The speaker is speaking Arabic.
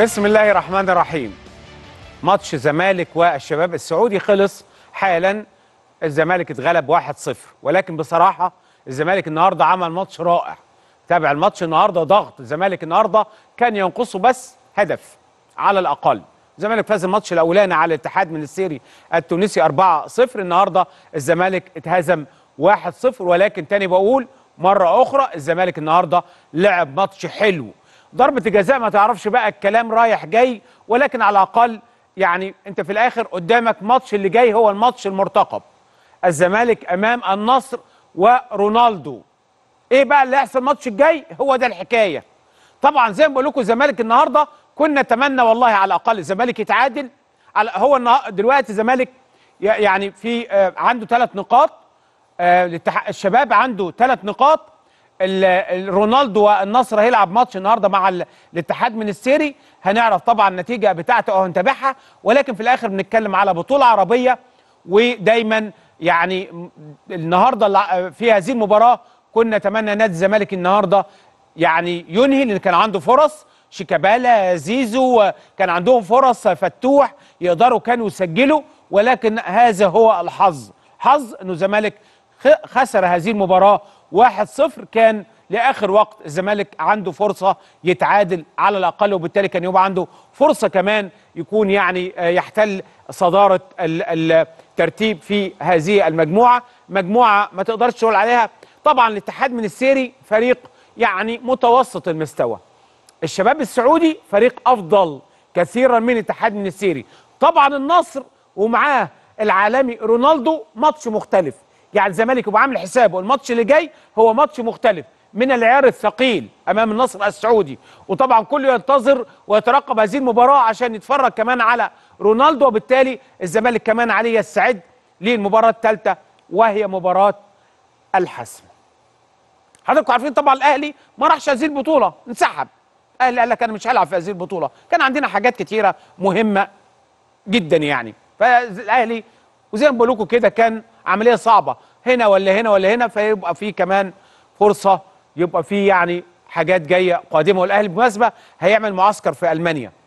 بسم الله الرحمن الرحيم ماتش زمالك والشباب السعودي خلص حالا الزمالك اتغلب 1-0 ولكن بصراحه الزمالك النهارده عمل ماتش رائع تابع الماتش النهارده ضغط الزمالك النهارده كان ينقصه بس هدف على الاقل الزمالك فاز الماتش الاولاني على الاتحاد من السيري التونسي 4-0 النهارده الزمالك اتهزم 1-0 ولكن تاني بقول مره اخرى الزمالك النهارده لعب ماتش حلو ضربه جزاء ما تعرفش بقى الكلام رايح جاي ولكن على الاقل يعني انت في الاخر قدامك ماتش اللي جاي هو الماتش المرتقب الزمالك امام النصر ورونالدو ايه بقى اللي هيحصل الماتش الجاي هو ده الحكايه طبعا زي ما بقول لكم الزمالك النهارده كنا نتمنى والله على الاقل الزمالك يتعادل على هو دلوقتي الزمالك يعني في آه، عنده ثلاث نقاط آه، الشباب عنده ثلاث نقاط رونالدو والنصر هيلعب ماتش النهارده مع الاتحاد من السيري هنعرف طبعا النتيجه بتاعته او هنتابعها ولكن في الاخر بنتكلم على بطوله عربيه ودايما يعني النهارده في هذه المباراه كنا نتمنى نادي الزمالك النهارده يعني ينهي لان كان عنده فرص شيكابالا زيزو كان عندهم فرص فتوح يقدروا كانوا يسجلوا ولكن هذا هو الحظ حظ انه الزمالك خسر هذه المباراه 1-0 كان لاخر وقت الزمالك عنده فرصه يتعادل على الاقل وبالتالي كان يبقى عنده فرصه كمان يكون يعني آه، يحتل صداره الترتيب في هذه المجموعه مجموعه ما تقدرش تقول عليها طبعا الاتحاد من السيري فريق يعني متوسط المستوى الشباب السعودي فريق افضل كثيرا من الاتحاد من السيري طبعا النصر ومعاه العالمي رونالدو ماتش مختلف يعني الزمالك يبقى عامل حسابه الماتش اللي جاي هو ماتش مختلف من العيار الثقيل امام النصر السعودي وطبعا كله ينتظر ويترقب هذه المباراه عشان يتفرج كمان على رونالدو وبالتالي الزمالك كمان عليه يستعد للمباراه الثالثه وهي مباراه الحسم حضراتكم عارفين طبعا الاهلي ما راحش هذه البطوله انسحب الاهلي قال لك انا مش هلعب في هذه البطوله كان عندنا حاجات كثيره مهمه جدا يعني فالاهلي وزي ما بقول لكم كده كان عمليه صعبه هنا ولا هنا ولا هنا فيبقى في كمان فرصه يبقى في يعني حاجات جايه قادمه والاهلي بالمناسبه هيعمل معسكر في المانيا